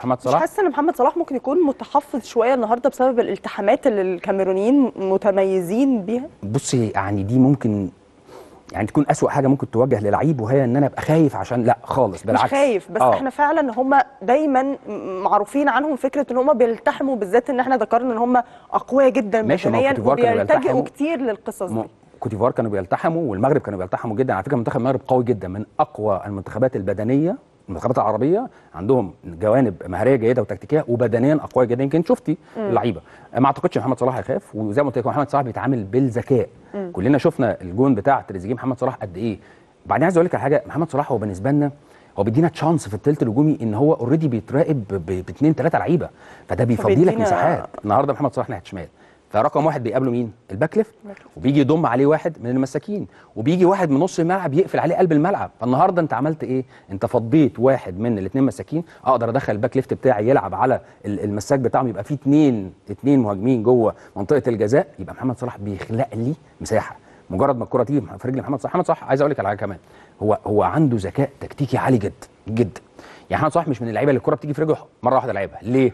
محمد صلاح مش حاسه ان محمد صلاح ممكن يكون متحفظ شويه النهارده بسبب الالتحامات اللي الكاميرونيين متميزين بيها بصي يعني دي ممكن يعني تكون أسوأ حاجه ممكن تواجه للعيب وهي ان انا ابقى خايف عشان لا خالص بالعكس مش خايف بس آه. احنا فعلا هم دايما معروفين عنهم فكره ان هم بيلتحموا بالذات ان احنا ذكرنا ان هم اقوياء جدا بدنيا وبيلتجئوا كتير للقصص دي كوتيفوار كانوا بيلتحموا والمغرب كانوا بيلتحموا جدا على فكره منتخب المغرب قوي جدا من اقوى المنتخبات البدنيه المنتخبات العربيه عندهم جوانب مهاريه جيده وتكتيكيه وبدنيا اقوياء جدا يمكن شفتي اللعيبه ما اعتقدش محمد صلاح هيخاف وزي ما قلت محمد صلاح بيتعامل بالذكاء كلنا شفنا الجون بتاع تريزيجيه محمد صلاح قد ايه بعدين عايز اقول لك على حاجه محمد صلاح هو بالنسبه لنا هو بيدينا تشانس في الثلث الهجومي ان هو اوريدي بيتراقب باثنين ثلاثه لعيبه فده بيفضي لك مساحات النهارده محمد صلاح ناحيه شمال فرقم واحد بيقابله مين؟ الباك ليفت وبيجي يضم عليه واحد من المساكين وبيجي واحد من نص الملعب يقفل عليه قلب الملعب فالنهارده انت عملت ايه؟ انت فضيت واحد من الاثنين مساكين اقدر ادخل الباك ليفت بتاعي يلعب على المساك بتاعهم يبقى في اثنين اثنين مهاجمين جوه منطقه الجزاء يبقى محمد صلاح بيخلق لي مساحه مجرد ما الكره تيجي في رجل محمد صلاح محمد صلاح عايز اقول لك على حاجه كمان هو هو عنده ذكاء تكتيكي عالي جدا جدا يعني محمد صلاح مش من اللعيبه اللي الكره بتيجي في رجله مره واحده لعيبها ليه؟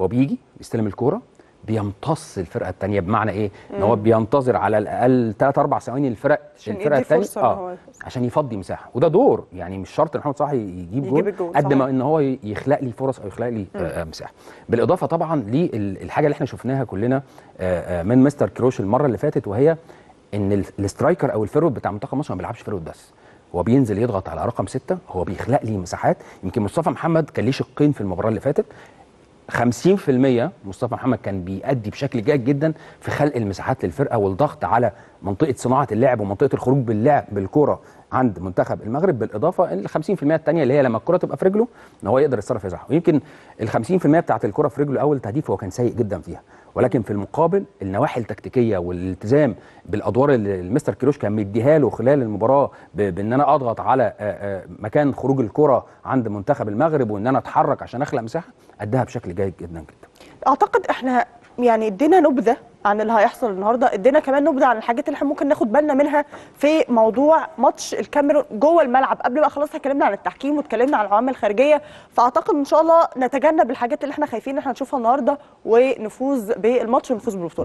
هو بيجي بيستلم الكوره بيمتص الفرقه الثانيه بمعنى ايه ان هو بينتظر على الاقل 3 4 ثواني الفرق الفرقه الثانيه اه عشان يفضي مساحه وده دور يعني مش شرط ان محمد صلاح يجيب, يجيب جول قد ما ان هو يخلق لي فرص او يخلق لي آه مساحه بالاضافه طبعا للحاجه اللي احنا شفناها كلنا آه،, آه من مستر كروش المره اللي فاتت وهي ان الاسترايكر او الفيرود بتاع منتخب مصر ما بيلعبش فيرود بس هو بينزل يضغط على رقم ستة هو بيخلق لي مساحات يمكن مصطفى محمد كان ليه شقين في المباراه اللي فاتت 50% مصطفى محمد كان بيأدي بشكل جيد جدا في خلق المساحات للفرقه والضغط على منطقه صناعه اللعب ومنطقه الخروج باللعب بالكره عند منتخب المغرب بالاضافه ال 50% الثانيه اللي هي لما الكره تبقى في رجله ان هو يقدر يتصرف يزحف ويمكن ال 50% بتاعت الكره في رجله اول تهديف هو كان سيء جدا فيها ولكن في المقابل النواحي التكتيكيه والالتزام بالادوار اللي المستر كيروش كان مديها له خلال المباراه بان انا اضغط على مكان خروج الكره عند منتخب المغرب وان انا اتحرك عشان اخلق مساحه ادها بشكل جيد جدا جدا اعتقد احنا يعني ادينا نبذه عن اللي هيحصل النهارده ادينا كمان نبذه عن الحاجات اللي احنا ممكن ناخد بالنا منها في موضوع ماتش الكاميرون جوه الملعب قبل ما خلاص اتكلمنا عن التحكيم واتكلمنا عن العوامل الخارجيه فاعتقد ان شاء الله نتجنب الحاجات اللي احنا خايفين ان احنا نشوفها النهارده ونفوز بالماتش ونفوز بالبطوله